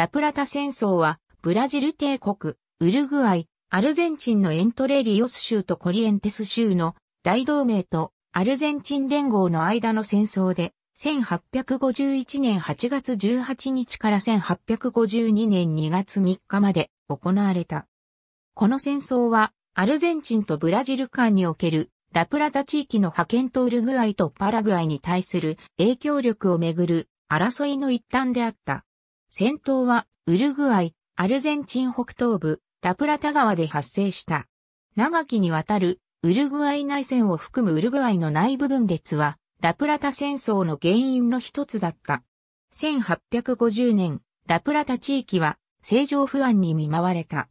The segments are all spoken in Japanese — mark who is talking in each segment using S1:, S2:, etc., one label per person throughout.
S1: ラプラタ戦争は、ブラジル帝国、ウルグアイ、アルゼンチンのエントレリオス州とコリエンテス州の大同盟とアルゼンチン連合の間の戦争で、1851年8月18日から1852年2月3日まで行われた。この戦争は、アルゼンチンとブラジル間におけるラプラタ地域の派遣とウルグアイとパラグアイに対する影響力をめぐる争いの一端であった。戦闘はウルグアイ、アルゼンチン北東部、ラプラタ川で発生した。長きにわたるウルグアイ内戦を含むウルグアイの内部分裂は、ラプラタ戦争の原因の一つだった。1850年、ラプラタ地域は政情不安に見舞われた。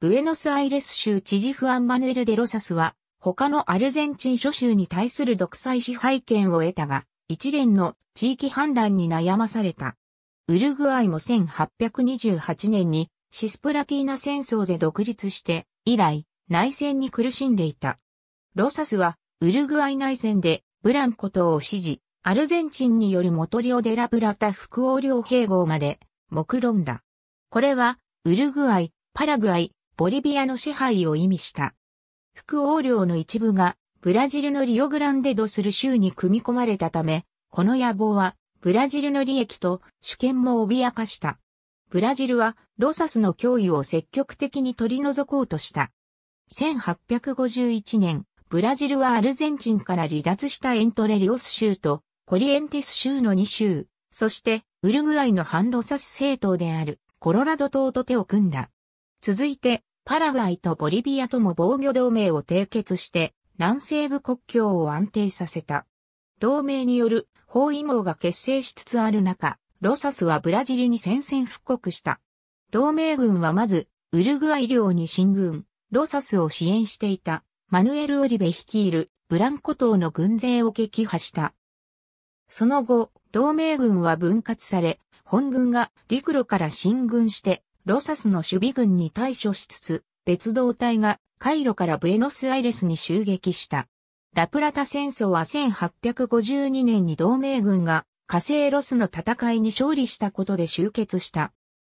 S1: ブエノスアイレス州知事フアンマヌエル・デロサスは、他のアルゼンチン諸州に対する独裁支配権を得たが、一連の地域反乱に悩まされた。ウルグアイも1828年にシスプラティーナ戦争で独立して以来内戦に苦しんでいた。ロサスはウルグアイ内戦でブランコ島を支持、アルゼンチンによるモトリオデラブラタ副王領併合まで目論んだ。これはウルグアイ、パラグアイ、ボリビアの支配を意味した。副王領の一部がブラジルのリオグランデドする州に組み込まれたため、この野望はブラジルの利益と主権も脅かした。ブラジルはロサスの脅威を積極的に取り除こうとした。1851年、ブラジルはアルゼンチンから離脱したエントレリオス州とコリエンテス州の2州、そしてウルグアイの反ロサス政党であるコロラド島と手を組んだ。続いて、パラグアイとボリビアとも防御同盟を締結して、南西部国境を安定させた。同盟による包囲網が結成しつつある中、ロサスはブラジルに宣戦布復刻した。同盟軍はまず、ウルグアイ領に進軍、ロサスを支援していた、マヌエル・オリベ率いる、ブランコ島の軍勢を撃破した。その後、同盟軍は分割され、本軍が陸路から進軍して、ロサスの守備軍に対処しつつ、別動隊がカイロからブエノスアイレスに襲撃した。ラプラタ戦争は1852年に同盟軍が火星ロスの戦いに勝利したことで終結した。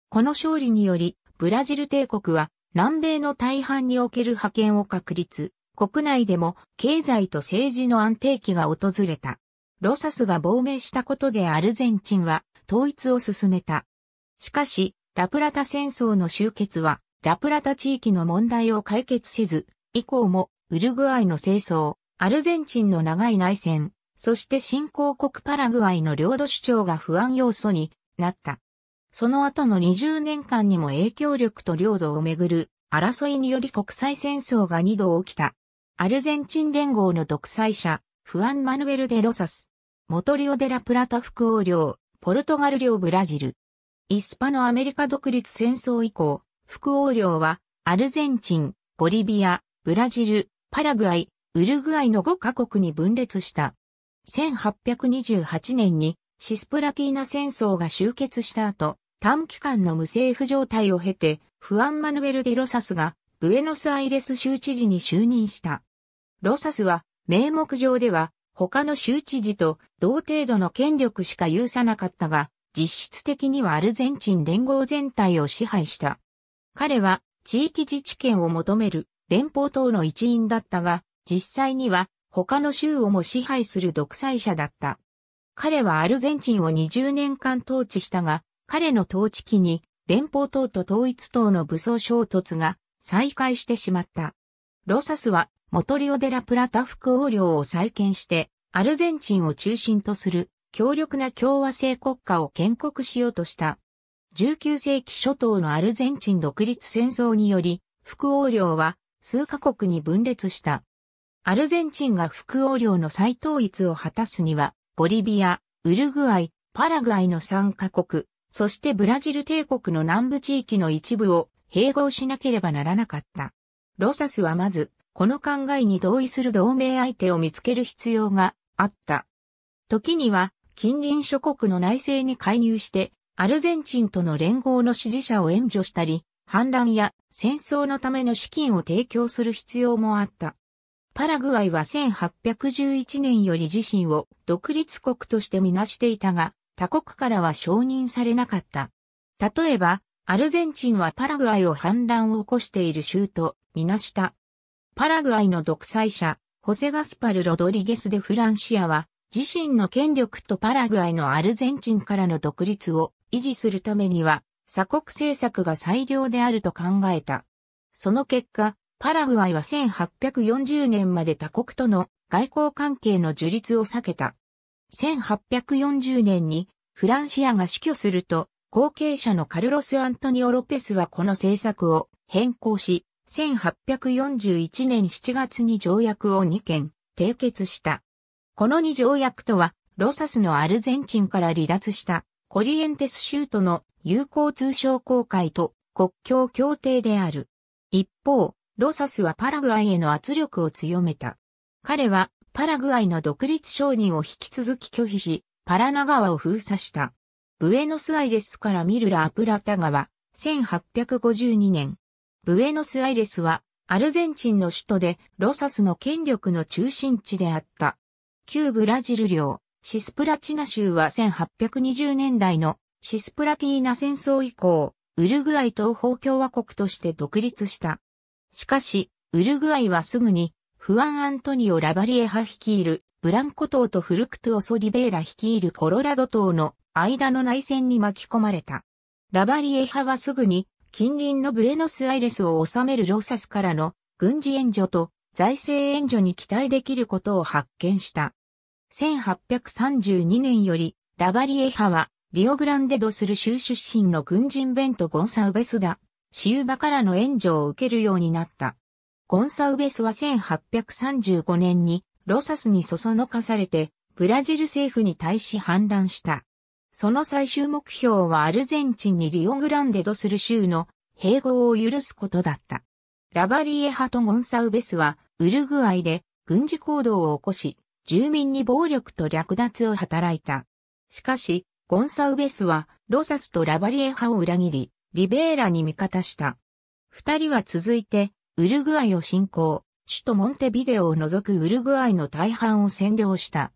S1: この勝利により、ブラジル帝国は南米の大半における覇権を確立、国内でも経済と政治の安定期が訪れた。ロサスが亡命したことでアルゼンチンは統一を進めた。しかし、ラプラタ戦争の終結は、ラプラタ地域の問題を解決せず、以降もウルグアイの清掃、アルゼンチンの長い内戦、そして新興国パラグアイの領土主張が不安要素になった。その後の20年間にも影響力と領土をめぐる争いにより国際戦争が2度起きた。アルゼンチン連合の独裁者、フアン・マヌエル・デ・ロサス、モトリオデラ・プラタ副王領、ポルトガル領ブラジル。イスパのアメリカ独立戦争以降、副王領は、アルゼンチン、ボリビア、ブラジル、パラグアイ、ウルグアイの5カ国に分裂した。1828年にシスプラティーナ戦争が終結した後、短期間の無政府状態を経て、フアン・マヌエル・デ・ロサスがブエノスアイレス州知事に就任した。ロサスは名目上では他の州知事と同程度の権力しか有さなかったが、実質的にはアルゼンチン連合全体を支配した。彼は地域自治権を求める連邦党の一員だったが、実際には他の州をも支配する独裁者だった。彼はアルゼンチンを20年間統治したが、彼の統治期に連邦党と統一党の武装衝突が再開してしまった。ロサスはモトリオデラプラタ副王領を再建して、アルゼンチンを中心とする強力な共和制国家を建国しようとした。19世紀初頭のアルゼンチン独立戦争により、副王領は数カ国に分裂した。アルゼンチンが副王領の再統一を果たすには、ボリビア、ウルグアイ、パラグアイの3カ国、そしてブラジル帝国の南部地域の一部を併合しなければならなかった。ロサスはまず、この考えに同意する同盟相手を見つける必要があった。時には、近隣諸国の内政に介入して、アルゼンチンとの連合の支持者を援助したり、反乱や戦争のための資金を提供する必要もあった。パラグアイは1811年より自身を独立国としてみなしていたが、他国からは承認されなかった。例えば、アルゼンチンはパラグアイを反乱を起こしている州とみなした。パラグアイの独裁者、ホセガスパル・ロドリゲス・デ・フランシアは、自身の権力とパラグアイのアルゼンチンからの独立を維持するためには、鎖国政策が最良であると考えた。その結果、パラグアイは1840年まで他国との外交関係の樹立を避けた。1840年にフランシアが死去すると、後継者のカルロス・アントニオ・ロペスはこの政策を変更し、1841年7月に条約を2件締結した。この2条約とは、ロサスのアルゼンチンから離脱したコリエンテス州との友好通商公会と国境協定である。一方、ロサスはパラグアイへの圧力を強めた。彼はパラグアイの独立承認を引き続き拒否し、パラナ川を封鎖した。ブエノスアイレスからミルラ・アプラタ川、1852年。ブエノスアイレスは、アルゼンチンの首都で、ロサスの権力の中心地であった。旧ブラジル領、シスプラチナ州は1820年代のシスプラティーナ戦争以降、ウルグアイ東方共和国として独立した。しかし、ウルグアイはすぐに、フアン・アントニオ・ラバリエ派率いるブランコ島とフルクトオソ・リベーラ率いるコロラド島の間の内戦に巻き込まれた。ラバリエ派はすぐに近隣のブエノスアイレスを治めるローサスからの軍事援助と財政援助に期待できることを発見した。1832年よりラバリエ派はリオグランデドする州出身の軍人ベント・ゴンサウベスダシウバからの援助を受けるようになった。ゴンサウベスは1835年にロサスにそそのかされて、ブラジル政府に対し反乱した。その最終目標はアルゼンチンにリオグランデドする州の併合を許すことだった。ラバリエ派とゴンサウベスはウルグアイで軍事行動を起こし、住民に暴力と略奪を働いた。しかし、ゴンサウベスはロサスとラバリエ派を裏切り、リベーラに味方した。二人は続いて、ウルグアイを侵攻、首都モンテビデオを除くウルグアイの大半を占領した。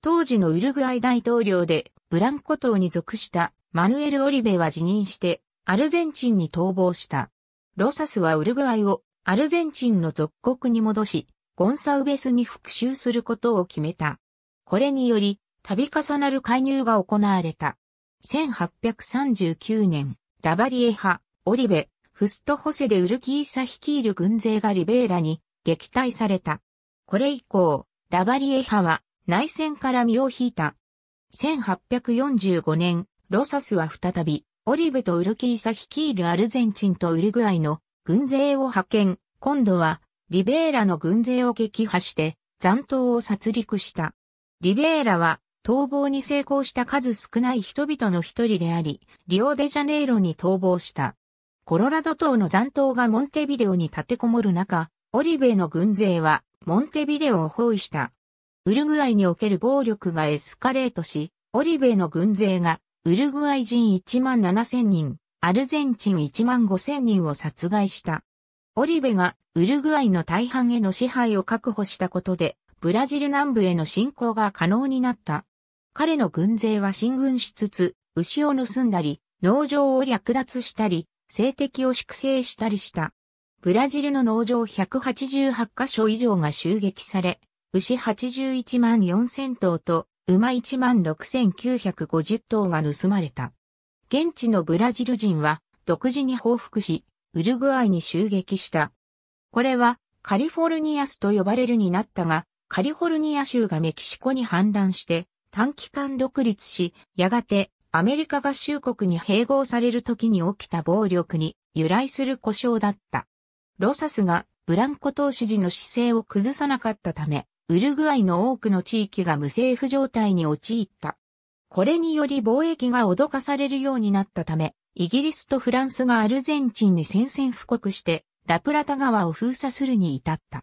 S1: 当時のウルグアイ大統領で、ブランコ島に属したマヌエル・オリベは辞任して、アルゼンチンに逃亡した。ロサスはウルグアイをアルゼンチンの属国に戻し、ゴンサウベスに復讐することを決めた。これにより、度重なる介入が行われた。1839年、ラバリエ派、オリベ、フストホセでウルキーサ率いる軍勢がリベーラに撃退された。これ以降、ラバリエ派は内戦から身を引いた。1845年、ロサスは再び、オリベとウルキーサ率いるアルゼンチンとウルグアイの軍勢を派遣、今度はリベーラの軍勢を撃破して、残党を殺戮した。リベーラは逃亡に成功した数少ない人々の一人であり、リオデジャネイロに逃亡した。コロラド島の残党がモンテビデオに立てこもる中、オリベの軍勢はモンテビデオを包囲した。ウルグアイにおける暴力がエスカレートし、オリベの軍勢がウルグアイ人1万7千人、アルゼンチン1万5千人を殺害した。オリベがウルグアイの大半への支配を確保したことで、ブラジル南部への侵攻が可能になった。彼の軍勢は進軍しつつ、牛を盗んだり、農場を略奪したり、性的を粛清したりした。ブラジルの農場188カ所以上が襲撃され、牛81万4000頭と馬1万6950頭が盗まれた。現地のブラジル人は独自に報復し、ウルグアイに襲撃した。これはカリフォルニアスと呼ばれるになったが、カリフォルニア州がメキシコに反乱して、短期間独立し、やがてアメリカ合衆国に併合される時に起きた暴力に由来する故障だった。ロサスがブランコ党支持の姿勢を崩さなかったため、ウルグアイの多くの地域が無政府状態に陥った。これにより貿易が脅かされるようになったため、イギリスとフランスがアルゼンチンに宣戦布告して、ラプラタ川を封鎖するに至った。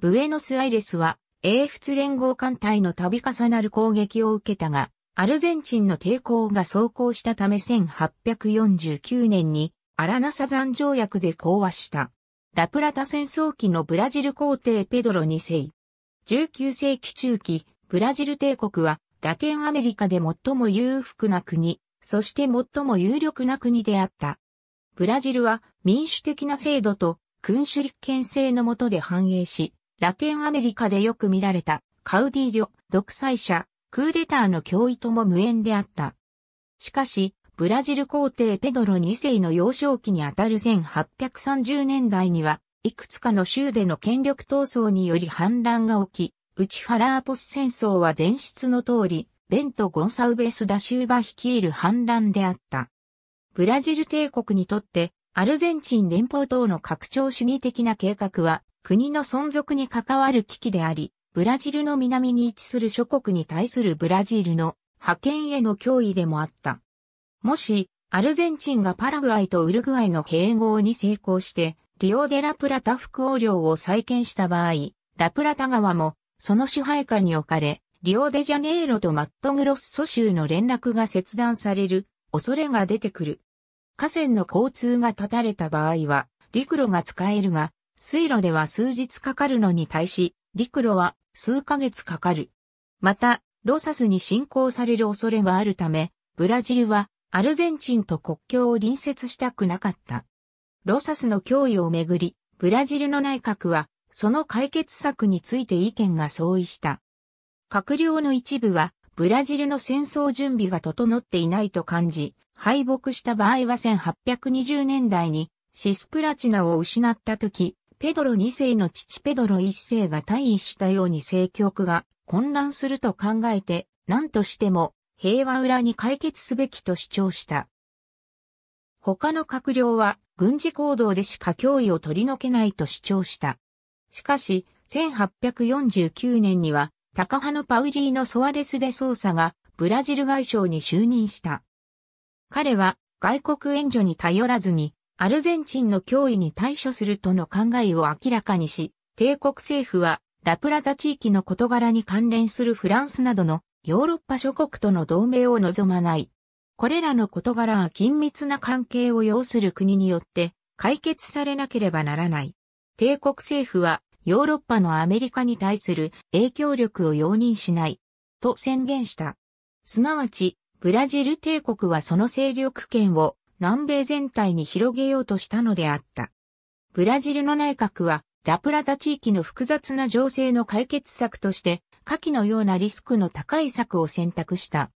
S1: ブエノスアイレスは英仏連合艦隊の度重なる攻撃を受けたが、アルゼンチンの抵抗が走行したため1849年にアラナサザン条約で講和した。ラプラタ戦争期のブラジル皇帝ペドロ2世。19世紀中期、ブラジル帝国はラテンアメリカで最も裕福な国、そして最も有力な国であった。ブラジルは民主的な制度と君主立憲制のもとで繁栄し、ラテンアメリカでよく見られたカウディリョ、独裁者、クーデターの脅威とも無縁であった。しかし、ブラジル皇帝ペドロ2世の幼少期にあたる1830年代には、いくつかの州での権力闘争により反乱が起き、ウチファラーポス戦争は前出の通り、ベント・ゴンサウベス・ダシューバ率いる反乱であった。ブラジル帝国にとって、アルゼンチン連邦等の拡張主義的な計画は、国の存続に関わる危機であり、ブラジルの南に位置する諸国に対するブラジルの覇権への脅威でもあった。もし、アルゼンチンがパラグアイとウルグアイの併合に成功して、リオデラプラタ副王領を再建した場合、ラプラタ川も、その支配下に置かれ、リオデジャネイロとマットグロッソ州の連絡が切断される恐れが出てくる。河川の交通が断たれた場合は、陸路が使えるが、水路では数日かかるのに対し、陸路は数ヶ月かかる。また、ロサスに侵攻される恐れがあるため、ブラジルはアルゼンチンと国境を隣接したくなかった。ロサスの脅威をめぐり、ブラジルの内閣は、その解決策について意見が相違した。閣僚の一部は、ブラジルの戦争準備が整っていないと感じ、敗北した場合は1820年代にシスプラチナを失った時、ペドロ2世の父ペドロ1世が退位したように政局が混乱すると考えて、何としても平和裏に解決すべきと主張した。他の閣僚は軍事行動でしか脅威を取り除けないと主張した。しかし、1849年には、高派のパウリーノ・ソアレス・デ・ソーサがブラジル外相に就任した。彼は外国援助に頼らずにアルゼンチンの脅威に対処するとの考えを明らかにし、帝国政府はラプラタ地域の事柄に関連するフランスなどのヨーロッパ諸国との同盟を望まない。これらの事柄は緊密な関係を要する国によって解決されなければならない。帝国政府はヨーロッパのアメリカに対する影響力を容認しないと宣言した。すなわち、ブラジル帝国はその勢力圏を南米全体に広げようとしたのであった。ブラジルの内閣は、ラプラタ地域の複雑な情勢の解決策として、下記のようなリスクの高い策を選択した。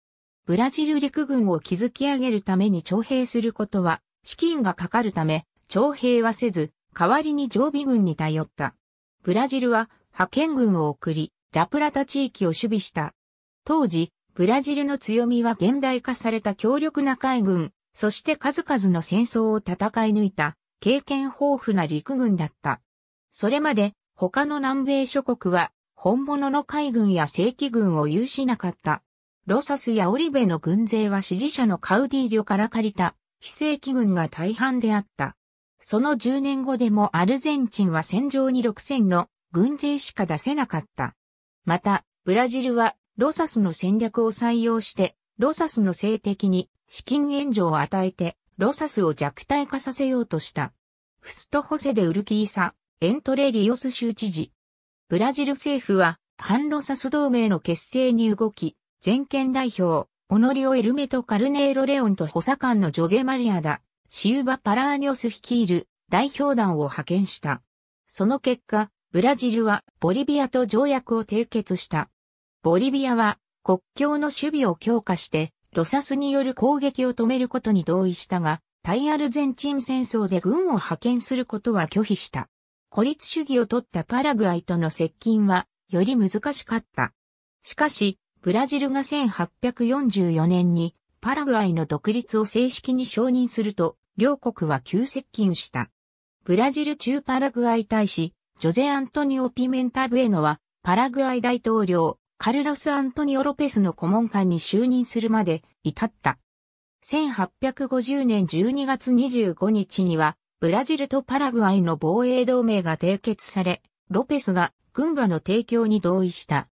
S1: ブラジル陸軍を築き上げるために徴兵することは、資金がかかるため、徴兵はせず、代わりに常備軍に頼った。ブラジルは派遣軍を送り、ラプラタ地域を守備した。当時、ブラジルの強みは現代化された強力な海軍、そして数々の戦争を戦い抜いた、経験豊富な陸軍だった。それまで、他の南米諸国は、本物の海軍や正規軍を有しなかった。ロサスやオリベの軍勢は支持者のカウディリョから借りた、非正規軍が大半であった。その10年後でもアルゼンチンは戦場に6000の軍勢しか出せなかった。また、ブラジルはロサスの戦略を採用して、ロサスの性的に資金援助を与えて、ロサスを弱体化させようとした。フストホセでウルキーサ、エントレリオス州知事。ブラジル政府は、反ロサス同盟の結成に動き、全権代表、オノリオ・エルメト・カルネーロ・レオンと補佐官のジョゼ・マリアダ、シウバ・パラーニョス率いる代表団を派遣した。その結果、ブラジルはボリビアと条約を締結した。ボリビアは国境の守備を強化してロサスによる攻撃を止めることに同意したが、対アルゼンチン戦争で軍を派遣することは拒否した。孤立主義を取ったパラグアイとの接近は、より難しかった。しかし、ブラジルが1844年にパラグアイの独立を正式に承認すると、両国は急接近した。ブラジル中パラグアイ大使、ジョゼ・アントニオ・ピメンタ・ブエノは、パラグアイ大統領、カルロス・アントニオ・ロペスの顧問官に就任するまで至った。1850年12月25日には、ブラジルとパラグアイの防衛同盟が締結され、ロペスが軍馬の提供に同意した。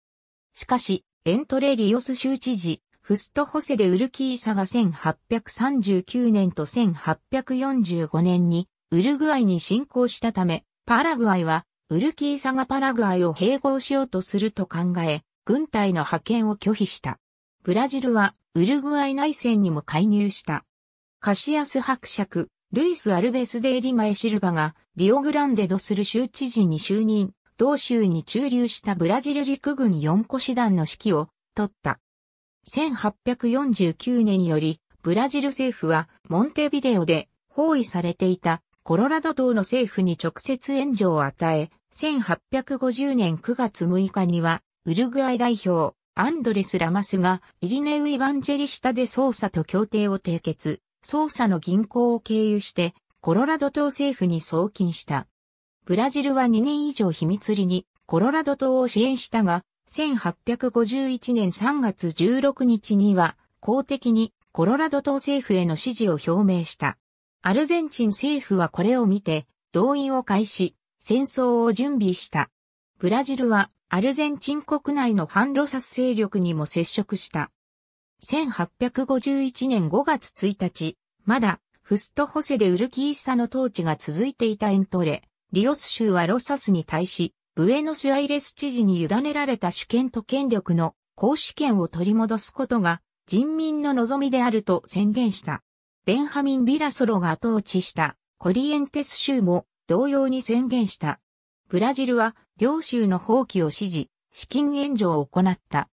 S1: しかし、エントレリオス州知事、フスト・ホセでウルキーサが1839年と1845年にウルグアイに侵攻したため、パラグアイはウルキーサがパラグアイを併合しようとすると考え、軍隊の派遣を拒否した。ブラジルはウルグアイ内戦にも介入した。カシアス伯爵、ルイス・アルベス・デイリマエ・シルバがリオグランデドする州知事に就任、同州に駐留したブラジル陸軍4個師団の指揮を取った。1849年により、ブラジル政府はモンテビデオで包囲されていたコロラド島の政府に直接援助を与え、1850年9月6日にはウルグアイ代表、アンドレス・ラマスが、イリネウ・イヴァンジェリシタで捜査と協定を締結、捜査の銀行を経由して、コロラド島政府に送金した。ブラジルは2年以上秘密裏に、コロラド島を支援したが、1851年3月16日には、公的にコロラド島政府への支持を表明した。アルゼンチン政府はこれを見て、動員を開始、戦争を準備した。ブラジルはアルゼンチン国内の反ロサス勢力にも接触した。1851年5月1日、まだ、フストホセでウルキーッサの統治が続いていたエントレ、リオス州はロサスに対し、ブエノスアイレス知事に委ねられた主権と権力の行使権を取り戻すことが人民の望みであると宣言した。ベンハミン・ビラソロが統治したコリエンテス州も同様に宣言した。ブラジルは領州の放棄を支持、資金援助を行った。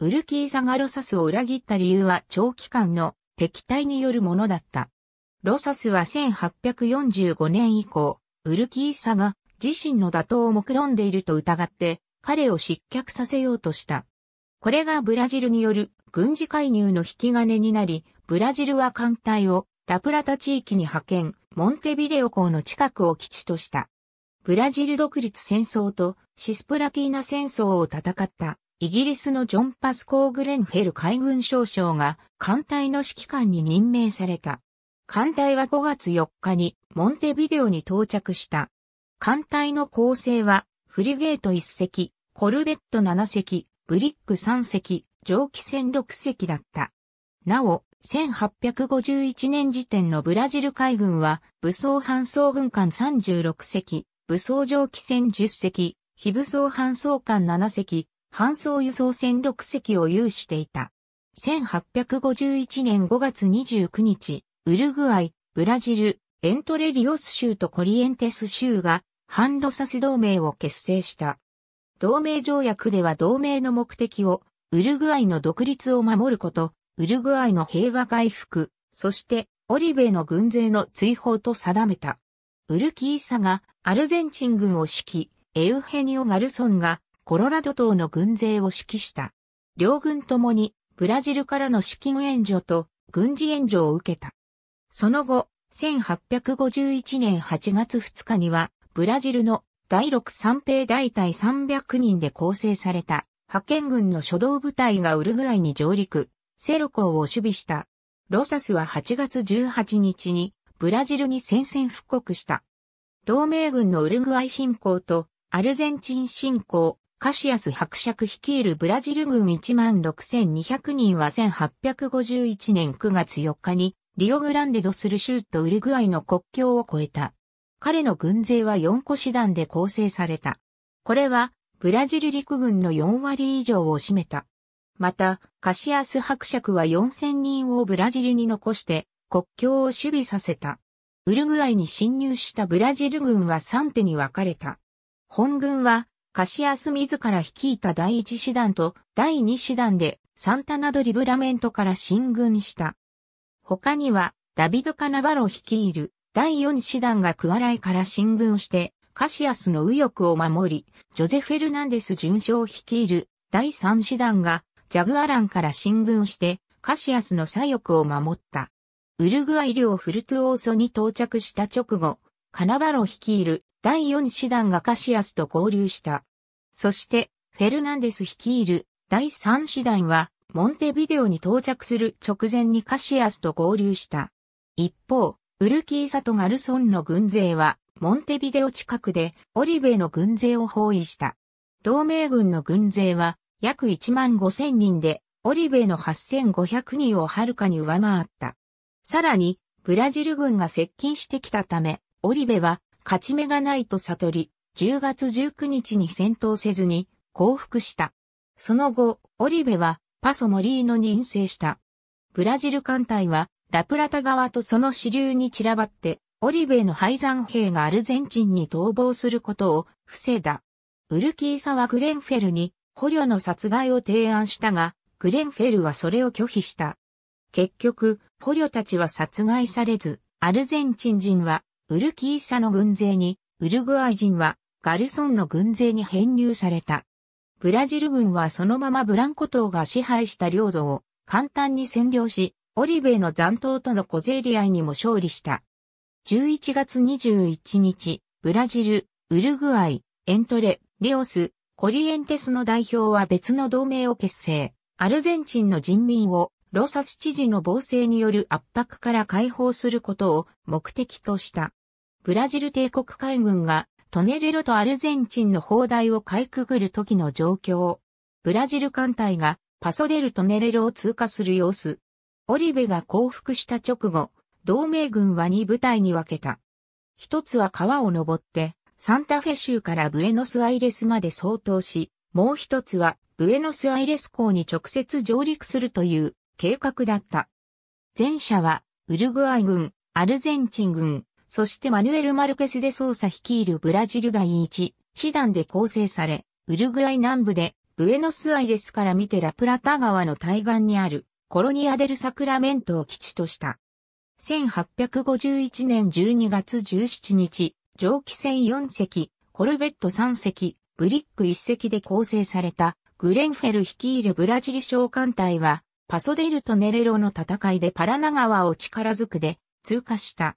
S1: ウルキーザがロサスを裏切った理由は長期間の敵対によるものだった。ロサスは1845年以降、ウルキーサが自身の打倒を目論んでいると疑って彼を失脚させようとした。これがブラジルによる軍事介入の引き金になり、ブラジルは艦隊をラプラタ地域に派遣、モンテビデオ港の近くを基地とした。ブラジル独立戦争とシスプラティーナ戦争を戦ったイギリスのジョン・パスコー・グレンフェル海軍少将が艦隊の指揮官に任命された。艦隊は5月4日にモンテビデオに到着した。艦隊の構成はフリゲート1隻、コルベット7隻、ブリック3隻、蒸気船6隻だった。なお、1851年時点のブラジル海軍は武装搬送軍艦36隻、武装蒸気船10隻、非武装搬送艦7隻、搬送輸送船6隻を有していた。1851年5月29日、ウルグアイ、ブラジル、エントレリオス州とコリエンテス州が、反ロサス同盟を結成した。同盟条約では同盟の目的を、ウルグアイの独立を守ること、ウルグアイの平和回復、そして、オリベの軍勢の追放と定めた。ウルキーサがアルゼンチン軍を指揮、エウヘニオ・ガルソンがコロラド島の軍勢を指揮した。両軍ともにブラジルからの資金援助と軍事援助を受けた。その後、1851年8月2日には、ブラジルの第6三兵大隊300人で構成された派遣軍の初動部隊がウルグアイに上陸、セロ港を守備した。ロサスは8月18日にブラジルに宣戦布告した。同盟軍のウルグアイ侵攻とアルゼンチン侵攻、カシアス伯爵率いるブラジル軍16,200人は1851年9月4日にリオグランデドスル州とウルグアイの国境を越えた。彼の軍勢は4個師団で構成された。これはブラジル陸軍の4割以上を占めた。また、カシアス伯爵は4000人をブラジルに残して国境を守備させた。ウルグアイに侵入したブラジル軍は3手に分かれた。本軍は、カシアス自ら率いた第1師団と第2師団でサンタナドリブラメントから進軍した。他には、ダビド・カナバロ率いる第4師団がクアライから進軍して、カシアスの右翼を守り、ジョゼ・フェルナンデス巡将率いる第3師団がジャグアランから進軍して、カシアスの左翼を守った。ウルグアイ領フルトゥオーソに到着した直後、カナバロ率いる第4師団がカシアスと合流した。そして、フェルナンデス率いる第3師団は、モンテビデオに到着する直前にカシアスと合流した。一方、ウルキーサとガルソンの軍勢は、モンテビデオ近くでオリベの軍勢を包囲した。同盟軍の軍勢は、約1万5千人で、オリベの8500人をはるかに上回った。さらに、ブラジル軍が接近してきたため、オリベは勝ち目がないと悟り、10月19日に戦闘せずに降伏した。その後、オリベはパソモリーノに陰性した。ブラジル艦隊はラプラタ側とその支流に散らばって、オリベの敗残兵がアルゼンチンに逃亡することを防いだ。ウルキーサはグレンフェルに捕虜の殺害を提案したが、グレンフェルはそれを拒否した。結局、捕虜たちは殺害されず、アルゼンチン人はウルキーサの軍勢に、ウルグアイ人はガルソンの軍勢に編入された。ブラジル軍はそのままブランコ島が支配した領土を簡単に占領し、オリベイの残党との小競り合いにも勝利した。11月21日、ブラジル、ウルグアイ、エントレ、リオス、コリエンテスの代表は別の同盟を結成。アルゼンチンの人民をロサス知事の暴政による圧迫から解放することを目的とした。ブラジル帝国海軍がトネレロとアルゼンチンの砲台をかいくぐる時の状況。ブラジル艦隊がパソデルトネレロを通過する様子。オリベが降伏した直後、同盟軍は2部隊に分けた。一つは川を登って、サンタフェ州からブエノスアイレスまで相当し、もう一つはブエノスアイレス港に直接上陸するという計画だった。前者は、ウルグアイ軍、アルゼンチン軍、そしてマヌエル・マルケス・で捜査率いるブラジル第一師団で構成され、ウルグアイ南部で、ブエノスアイレスから見てラプラタ川の対岸にある、コロニア・デル・サクラメントを基地とした。1851年12月17日、蒸気船4隻、コルベット3隻、ブリック1隻で構成された、グレンフェル率いるブラジル召艦隊は、パソデルとネレロの戦いでパラナ川を力ずくで通過した。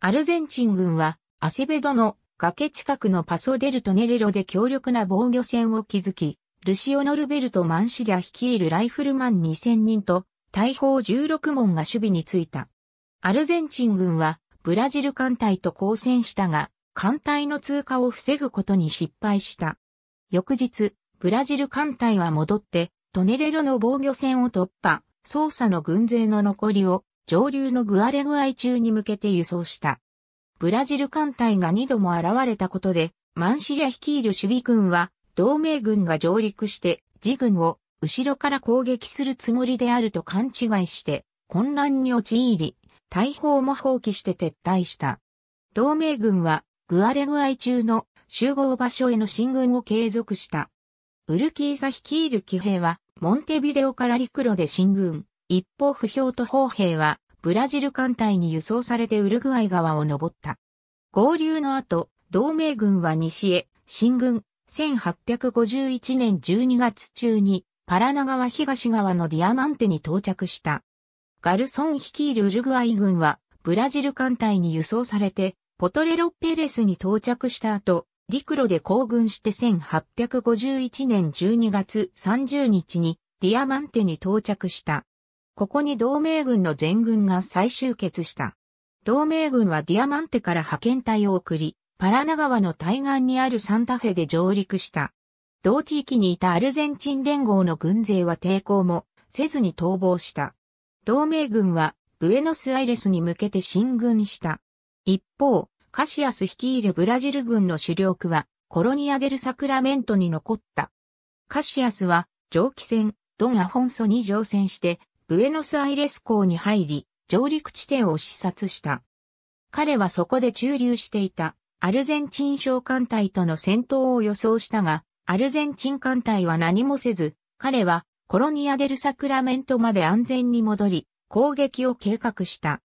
S1: アルゼンチン軍はアセベドの崖近くのパソデルとネレロで強力な防御線を築き、ルシオ・ノルベルト・マンシリャ率いるライフルマン2000人と大砲16門が守備についた。アルゼンチン軍はブラジル艦隊と交戦したが、艦隊の通過を防ぐことに失敗した。翌日、ブラジル艦隊は戻ってトネレロの防御線を突破、捜査の軍勢の残りを上流のグアレグアイ中に向けて輸送した。ブラジル艦隊が2度も現れたことで、マンシリア率いる守備軍は、同盟軍が上陸して、自軍を後ろから攻撃するつもりであると勘違いして、混乱に陥り、大砲も放棄して撤退した。同盟軍は、グアレグアイ中の集合場所への進軍を継続した。ウルキーザ率いる騎兵は、モンテビデオから陸路で進軍。一方不評と砲兵は、ブラジル艦隊に輸送されてウルグアイ川を登った。合流の後、同盟軍は西へ、進軍、1851年12月中に、パラナ川東側のディアマンテに到着した。ガルソン率いるウルグアイ軍は、ブラジル艦隊に輸送されて、ポトレロッペレスに到着した後、陸路で行軍して1851年12月30日にディアマンテに到着した。ここに同盟軍の全軍が再集結した。同盟軍はディアマンテから派遣隊を送り、パラナ川の対岸にあるサンタフェで上陸した。同地域にいたアルゼンチン連合の軍勢は抵抗もせずに逃亡した。同盟軍はブエノスアイレスに向けて進軍した。一方、カシアス率いるブラジル軍の主力は、コロニアデルサクラメントに残った。カシアスは、蒸気船、ドン・アフォンソに乗船して、ブエノスアイレス港に入り、上陸地点を視察した。彼はそこで駐留していた、アルゼンチン小艦隊との戦闘を予想したが、アルゼンチン艦隊は何もせず、彼はコロニアデルサクラメントまで安全に戻り、攻撃を計画した。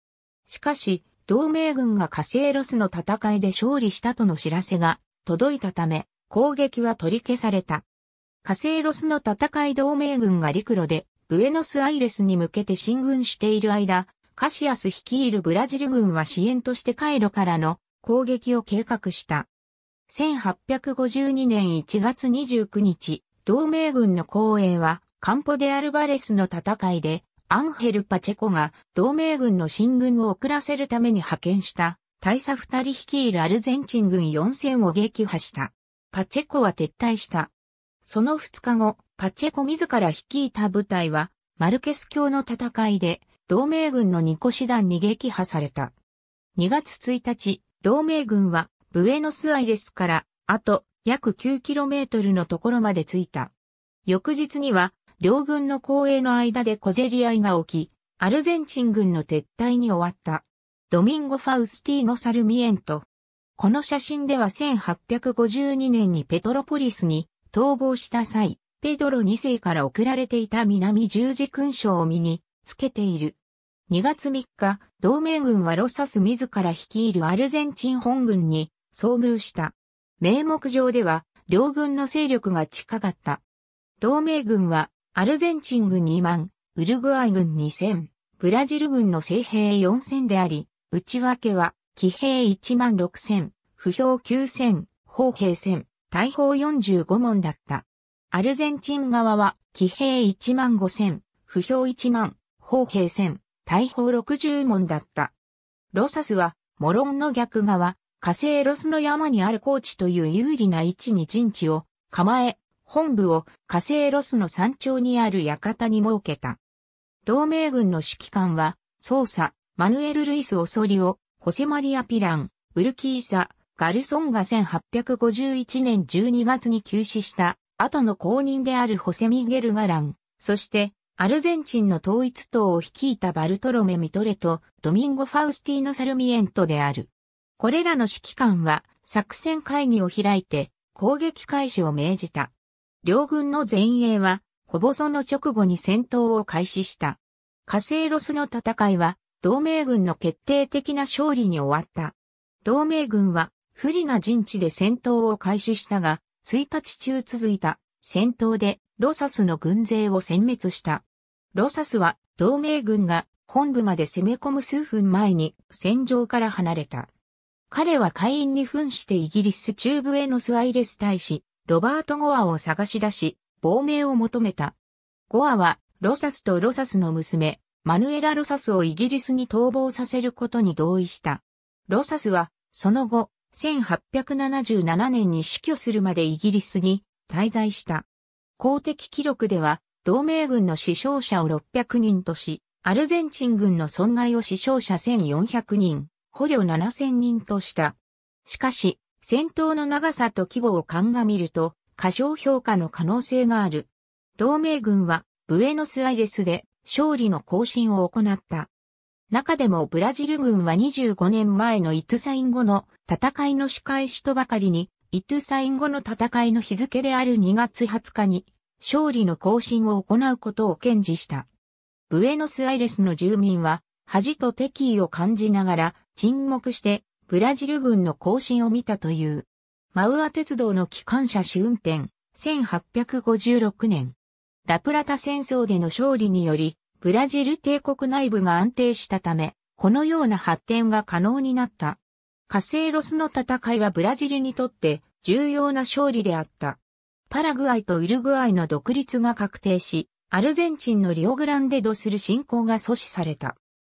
S1: しかし、同盟軍が火星ロスの戦いで勝利したとの知らせが届いたため、攻撃は取り消された。火星ロスの戦い同盟軍が陸路でブエノスアイレスに向けて進軍している間、カシアス率いるブラジル軍は支援としてカイロからの攻撃を計画した。1852年1月29日、同盟軍の公営はカンポデアルバレスの戦いでアンヘル・パチェコが同盟軍の進軍を遅らせるために派遣した大佐二人率いるアルゼンチン軍4戦を撃破した。パチェコは撤退した。その2日後、パチェコ自ら率いた部隊はマルケス教の戦いで同盟軍の二個師団に撃破された。2月1日、同盟軍はブエノスアイレスからあと約 9km のところまで着いた。翌日には両軍の後衛の間で小競り合いが起き、アルゼンチン軍の撤退に終わった。ドミンゴ・ファウスティーノ・サルミエント。この写真では1852年にペトロポリスに逃亡した際、ペドロ2世から送られていた南十字勲章を身につけている。2月3日、同盟軍はロサス自ら率いるアルゼンチン本軍に遭遇した。名目上では両軍の勢力が近かった。同盟軍はアルゼンチン軍2万、ウルグアイ軍2000、ブラジル軍の西兵4000であり、内訳は、騎兵1万6000、不評9000、砲兵1000、大砲45門だった。アルゼンチン側は、騎兵1万5000、不評1万、砲兵1000、大砲60門だった。ロサスは、モロンの逆側、火星ロスの山にある高地という有利な位置に陣地を構え、本部を火星ロスの山頂にある館に設けた。同盟軍の指揮官は、捜査、マヌエル・ルイス・オソリオ、ホセマリア・ピラン、ウルキーサ、ガルソンが1851年12月に急死した後の後任であるホセミゲル・ガラン、そしてアルゼンチンの統一党を率いたバルトロメ・ミトレとドミンゴ・ファウスティーノ・サルミエントである。これらの指揮官は作戦会議を開いて攻撃開始を命じた。両軍の前衛は、ほぼその直後に戦闘を開始した。火星ロスの戦いは、同盟軍の決定的な勝利に終わった。同盟軍は、不利な陣地で戦闘を開始したが、1日中続いた戦闘でロサスの軍勢を殲滅した。ロサスは同盟軍が本部まで攻め込む数分前に戦場から離れた。彼は会員に扮してイギリス中部へのスアイレス大使、ロバート・ゴアを探し出し、亡命を求めた。ゴアは、ロサスとロサスの娘、マヌエラ・ロサスをイギリスに逃亡させることに同意した。ロサスは、その後、1877年に死去するまでイギリスに滞在した。公的記録では、同盟軍の死傷者を600人とし、アルゼンチン軍の損害を死傷者1400人、捕虜7000人とした。しかし、戦闘の長さと規模を鑑みると、過小評価の可能性がある。同盟軍は、ブエノスアイレスで勝利の行進を行った。中でもブラジル軍は25年前のイトゥサイン後の戦いの仕返しとばかりに、イトゥサイン後の戦いの日付である2月20日に、勝利の行進を行うことを堅持した。ブエノスアイレスの住民は、恥と敵意を感じながら、沈黙してブラジル軍の行進を見たという。マウア鉄道の機関車試運転、1856年。ラプラタ戦争での勝利により、ブラジル帝国内部が安定したため、このような発展が可能になった。カセーロスの戦いはブラジルにとって重要な勝利であった。パラグアイとウルグアイの独立が確定し、アルゼンチンのリオグランデドする侵攻が阻止された。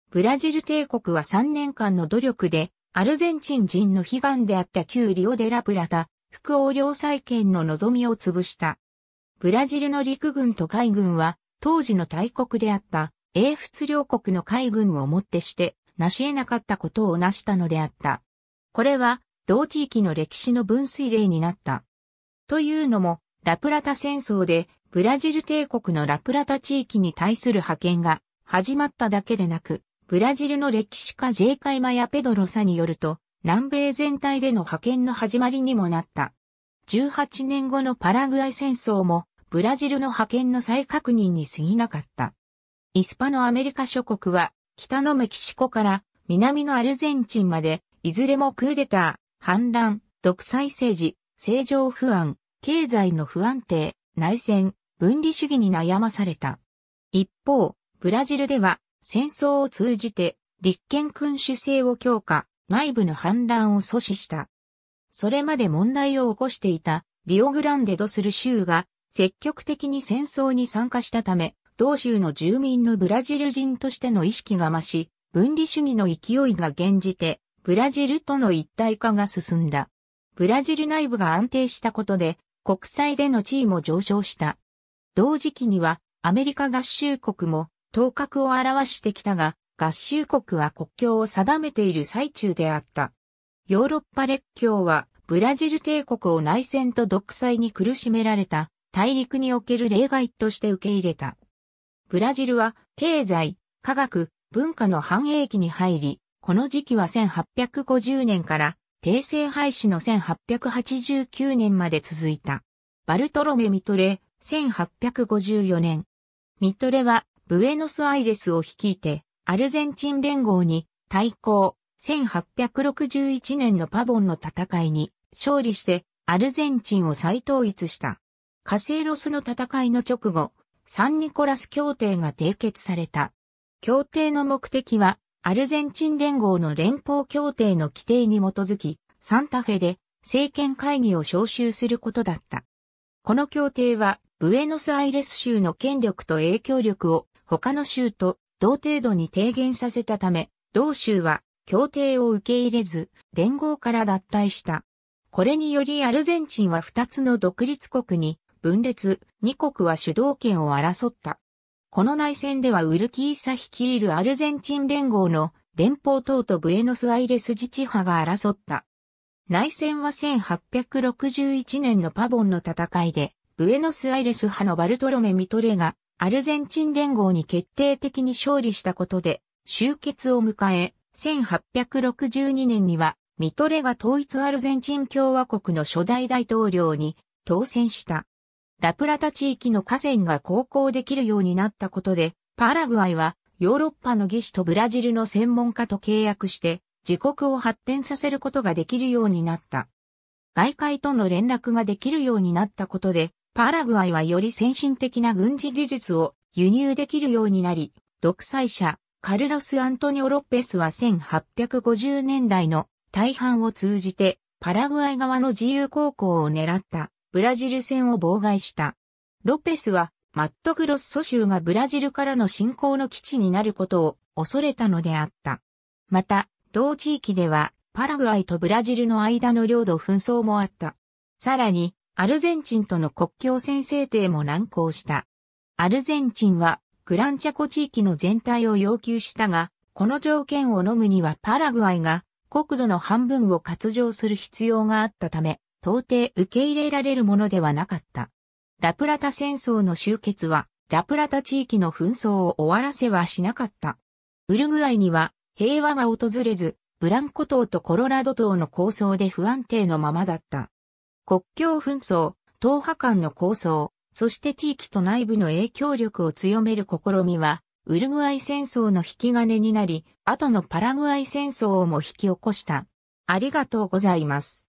S1: ブラジル帝国は3年間の努力でアルゼンチン人の悲願であった旧リオデラプラタ、副王領再建の望みを潰した。ブラジルの陸軍と海軍は、当時の大国であった、英仏両国の海軍をもってして、成し得なかったことを成したのであった。これは、同地域の歴史の分水例になった。というのも、ラプラタ戦争で、ブラジル帝国のラプラタ地域に対する派遣が、始まっただけでなく、ブラジルの歴史家ジェイカイマやペドロサによると、南米全体での派遣の始まりにもなった。18年後のパラグアイ戦争も、ブラジルの派遣の再確認に過ぎなかった。イスパのアメリカ諸国は、北のメキシコから南のアルゼンチンまで、いずれもクーデター、反乱、独裁政治、政情不安、経済の不安定、内戦、分離主義に悩まされた。一方、ブラジルでは戦争を通じて立憲君主制を強化、内部の反乱を阻止した。それまで問題を起こしていたリオグランデドする州が積極的に戦争に参加したため、同州の住民のブラジル人としての意識が増し、分離主義の勢いが減じて、ブラジルとの一体化が進んだ。ブラジル内部が安定したことで、国際での地位も上昇した。同時期には、アメリカ合衆国も頭角を表してきたが、合衆国は国境を定めている最中であった。ヨーロッパ列強は、ブラジル帝国を内戦と独裁に苦しめられた、大陸における例外として受け入れた。ブラジルは、経済、科学、文化の繁栄期に入り、この時期は1850年から、帝政廃止の1889年まで続いた。バルトロメ・ミトレ、1854年。ミトレはブエノスアイレスを率いて、アルゼンチン連合に対抗、1861年のパボンの戦いに勝利して、アルゼンチンを再統一した。カセーロスの戦いの直後、サンニコラス協定が締結された。協定の目的は、アルゼンチン連合の連邦協定の規定に基づき、サンタフェで政権会議を招集することだった。この協定は、ブエノスアイレス州の権力と影響力を他の州と同程度に低減させたため、同州は協定を受け入れず、連合から脱退した。これによりアルゼンチンは2つの独立国に分裂、2国は主導権を争った。この内戦ではウルキーサ率いるアルゼンチン連合の連邦党とブエノスアイレス自治派が争った。内戦は1861年のパボンの戦いで、ブエノスアイレス派のバルトロメ・ミトレがアルゼンチン連合に決定的に勝利したことで終結を迎え、1862年にはミトレが統一アルゼンチン共和国の初代大統領に当選した。ラプラタ地域の河川が航行できるようになったことで、パラグアイはヨーロッパの技師とブラジルの専門家と契約して、自国を発展させることができるようになった。外界との連絡ができるようになったことで、パラグアイはより先進的な軍事技術を輸入できるようになり、独裁者、カルロス・アントニオ・ロッペスは1850年代の大半を通じて、パラグアイ側の自由航行を狙ったブラジル戦を妨害した。ロッペスはマットグロッソ州がブラジルからの侵攻の基地になることを恐れたのであった。また、同地域ではパラグアイとブラジルの間の領土紛争もあった。さらに、アルゼンチンとの国境線制定も難航した。アルゼンチンはグランチャコ地域の全体を要求したが、この条件を飲むにはパラグアイが国土の半分を割譲する必要があったため、到底受け入れられるものではなかった。ラプラタ戦争の終結は、ラプラタ地域の紛争を終わらせはしなかった。ウルグアイには平和が訪れず、ブランコ島とコロラド島の構想で不安定のままだった。国境紛争、党派間の構想、そして地域と内部の影響力を強める試みは、ウルグアイ戦争の引き金になり、後のパラグアイ戦争をも引き起こした。ありがとうございます。